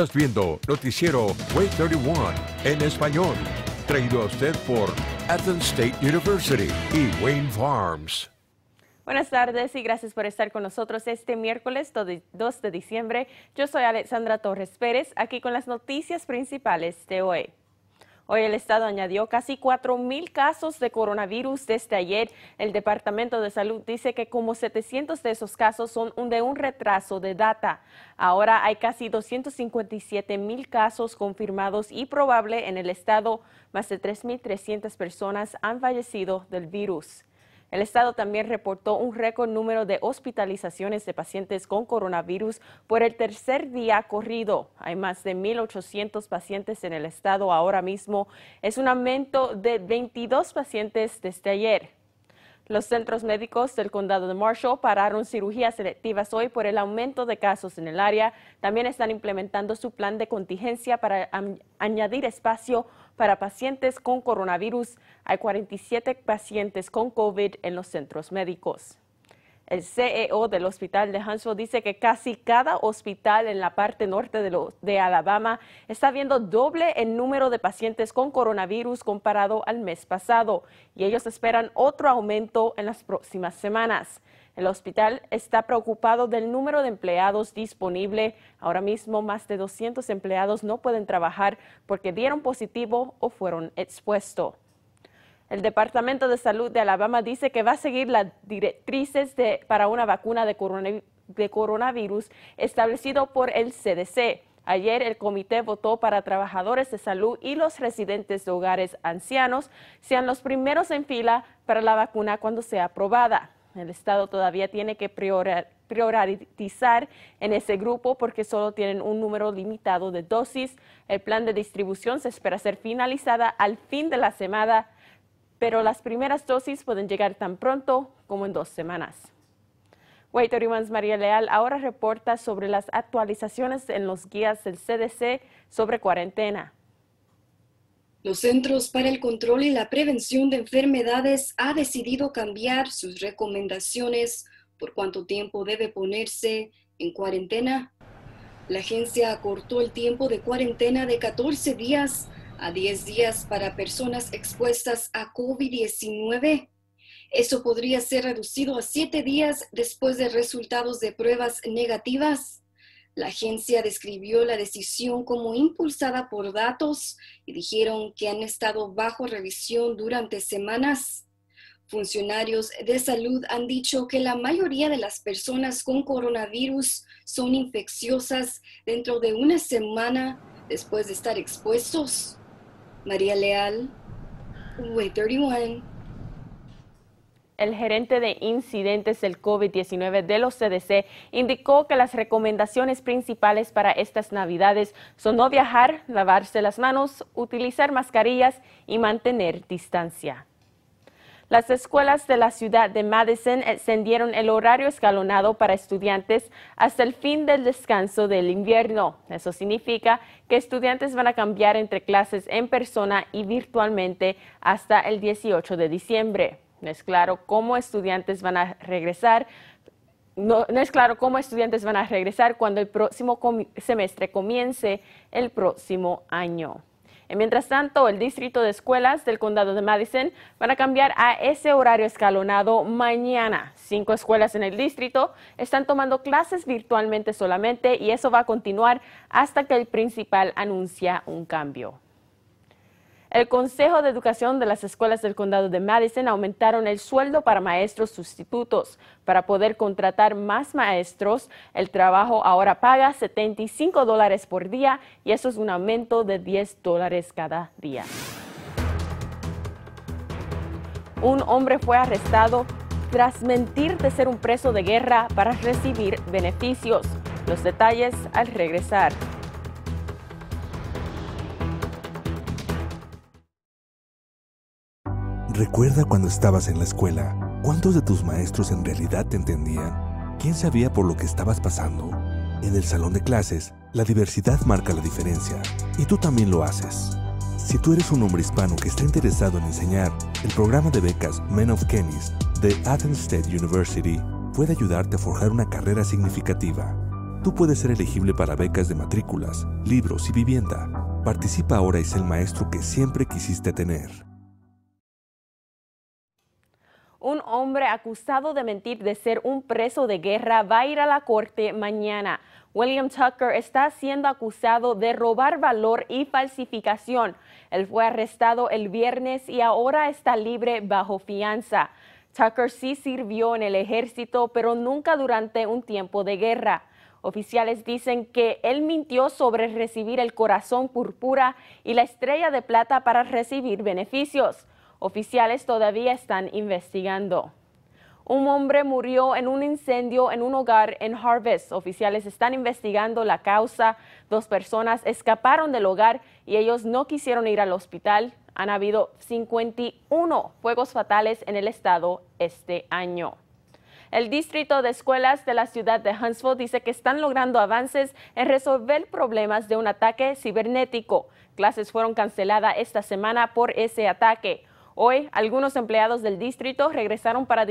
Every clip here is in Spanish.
Estás viendo Noticiero Way 31 en español, traído a usted por Athens State University y Wayne Farms. Buenas tardes y gracias por estar con nosotros este miércoles 2 de diciembre. Yo soy Alexandra Torres Pérez, aquí con las noticias principales de hoy. Hoy el Estado añadió casi 4.000 casos de coronavirus desde ayer. El Departamento de Salud dice que como 700 de esos casos son de un retraso de data. Ahora hay casi 257.000 casos confirmados y probable en el Estado. Más de 3.300 personas han fallecido del virus. El Estado también reportó un récord número de hospitalizaciones de pacientes con coronavirus por el tercer día corrido. Hay más de 1.800 pacientes en el Estado ahora mismo. Es un aumento de 22 pacientes desde ayer. Los centros médicos del condado de Marshall pararon cirugías selectivas hoy por el aumento de casos en el área. También están implementando su plan de contingencia para añadir espacio para pacientes con coronavirus. Hay 47 pacientes con COVID en los centros médicos. El CEO del hospital de Huntsville dice que casi cada hospital en la parte norte de, Alabama está viendo doble el número de pacientes con coronavirus comparado al mes pasado y ellos esperan otro aumento en las próximas semanas. El hospital está preocupado del número de empleados disponible. Ahora mismo más de 200 empleados no pueden trabajar porque dieron positivo o fueron expuestos. El Departamento de Salud de Alabama dice que va a seguir las directrices para una vacuna de, de coronavirus establecido por el CDC. Ayer el comité votó para trabajadores de salud y los residentes de hogares ancianos sean los primeros en fila para la vacuna cuando sea aprobada. El Estado todavía tiene que priorizar en ese grupo porque solo tienen un número limitado de dosis. El plan de distribución se espera ser finalizada al fin de la semana pero las primeras dosis pueden llegar tan pronto como en dos semanas. White Everyone's María Leal ahora reporta sobre las actualizaciones en los guías del CDC sobre cuarentena. Los Centros para el Control y la Prevención de Enfermedades ha decidido cambiar sus recomendaciones por cuánto tiempo debe ponerse en cuarentena. La agencia acortó el tiempo de cuarentena de 14 días a 10 días para personas expuestas a COVID-19. Eso podría ser reducido a 7 días después de resultados de pruebas negativas. La agencia describió la decisión como impulsada por datos y dijeron que han estado bajo revisión durante semanas. Funcionarios de salud han dicho que la mayoría de las personas con coronavirus son infecciosas dentro de una semana después de estar expuestos. María Leal, 31. El gerente de incidentes del COVID-19 de los CDC indicó que las recomendaciones principales para estas navidades son no viajar, lavarse las manos, utilizar mascarillas y mantener distancia. Las escuelas de la ciudad de Madison extendieron el horario escalonado para estudiantes hasta el fin del descanso del invierno. Eso significa que estudiantes van a cambiar entre clases en persona y virtualmente hasta el 18 de diciembre. No es claro cómo estudiantes van a regresar. No, es claro cómo estudiantes van a regresar cuando el próximo semestre comience el próximo año. Mientras tanto, el Distrito de Escuelas del Condado de Madison van a cambiar a ese horario escalonado mañana. Cinco escuelas en el distrito están tomando clases virtualmente solamente y eso va a continuar hasta que el principal anuncia un cambio. El Consejo de Educación de las Escuelas del Condado de Madison aumentaron el sueldo para maestros sustitutos. Para poder contratar más maestros, el trabajo ahora paga 75 dólares por día y eso es un aumento de 10 dólares cada día. Un hombre fue arrestado tras mentir de ser un preso de guerra para recibir beneficios. Los detalles al regresar. Recuerda cuando estabas en la escuela, ¿cuántos de tus maestros en realidad te entendían? ¿Quién sabía por lo que estabas pasando? En el salón de clases, la diversidad marca la diferencia, y tú también lo haces. Si tú eres un hombre hispano que está interesado en enseñar, el programa de becas Men of Kennis de Athens State University puede ayudarte a forjar una carrera significativa. Tú puedes ser elegible para becas de matrículas, libros y vivienda. Participa ahora y sé el maestro que siempre quisiste tener. Un hombre acusado de mentir de ser un preso de guerra va a ir a la corte mañana. William Tucker está siendo acusado de robar valor y falsificación. Él fue arrestado el viernes y ahora está libre bajo fianza. Tucker sí sirvió en el ejército, pero nunca durante un tiempo de guerra. Oficiales dicen que él mintió sobre recibir el corazón púrpura y la estrella de plata para recibir beneficios. Oficiales todavía están investigando. Un hombre murió en un incendio en un hogar en Harvest. Oficiales están investigando la causa. Dos personas escaparon del hogar y ellos no quisieron ir al hospital. Han habido 51 fuegos fatales en el estado este año. El Distrito de Escuelas de la ciudad de Huntsville dice que están logrando avances en resolver problemas de un ataque cibernético. Clases fueron canceladas esta semana por ese ataque. Hoy, algunos empleados del distrito regresaron para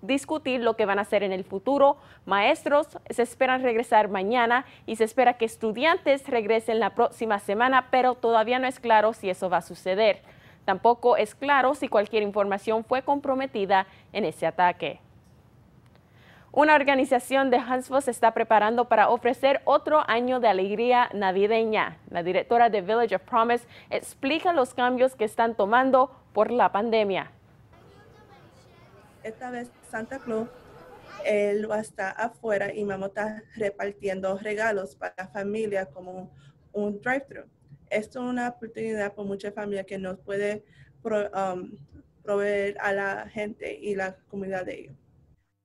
discutir lo que van a hacer en el futuro. Maestros se esperan regresar mañana y se espera que estudiantes regresen la próxima semana, pero todavía no es claro si eso va a suceder. Tampoco es claro si cualquier información fue comprometida en ese ataque. Una organización de Huntsville se está preparando para ofrecer otro año de alegría navideña. La directora de Village of Promise explica los cambios que están tomando por la pandemia. Esta vez Santa Claus él va a afuera y vamos está repartiendo regalos para la familia como un drive-thru. Esto es una oportunidad para muchas familias que nos puede um, proveer a la gente y la comunidad de ellos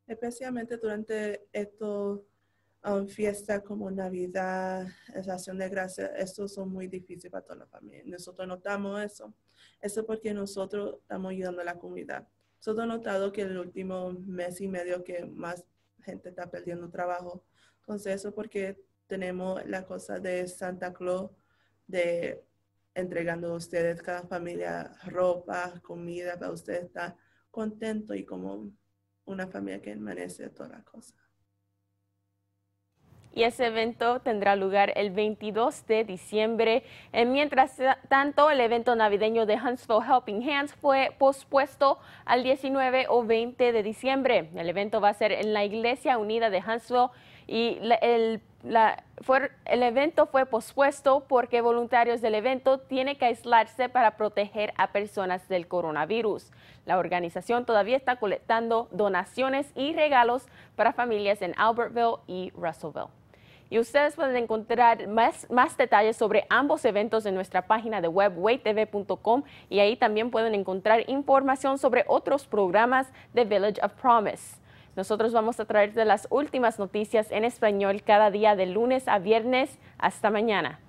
especialmente durante estos um, fiestas como Navidad, estación de Gracia, estos son muy difíciles para toda la familia. Nosotros notamos eso. Eso porque nosotros estamos ayudando a la comunidad. Nosotros hemos notado que en el último mes y medio que más gente está perdiendo trabajo. Entonces eso porque tenemos la cosa de Santa Claus, de entregando a ustedes, cada familia, ropa, comida, para ustedes estar contento y como una familia que merece toda la cosa. Y ese evento tendrá lugar el 22 de diciembre. Eh, mientras tanto, el evento navideño de Huntsville Helping Hands fue pospuesto al 19 o 20 de diciembre. El evento va a ser en la Iglesia Unida de Huntsville y el el evento fue pospuesto porque voluntarios del evento tienen que aislarse para proteger a personas del coronavirus. La organización todavía está colectando donaciones y regalos para familias en Albertville y Russellville. Y ustedes pueden encontrar más, más detalles sobre ambos eventos en nuestra página de web waytv.com y ahí también pueden encontrar información sobre otros programas de Village of Promise. Nosotros vamos a traerte las últimas noticias en español cada día de lunes a viernes. Hasta mañana.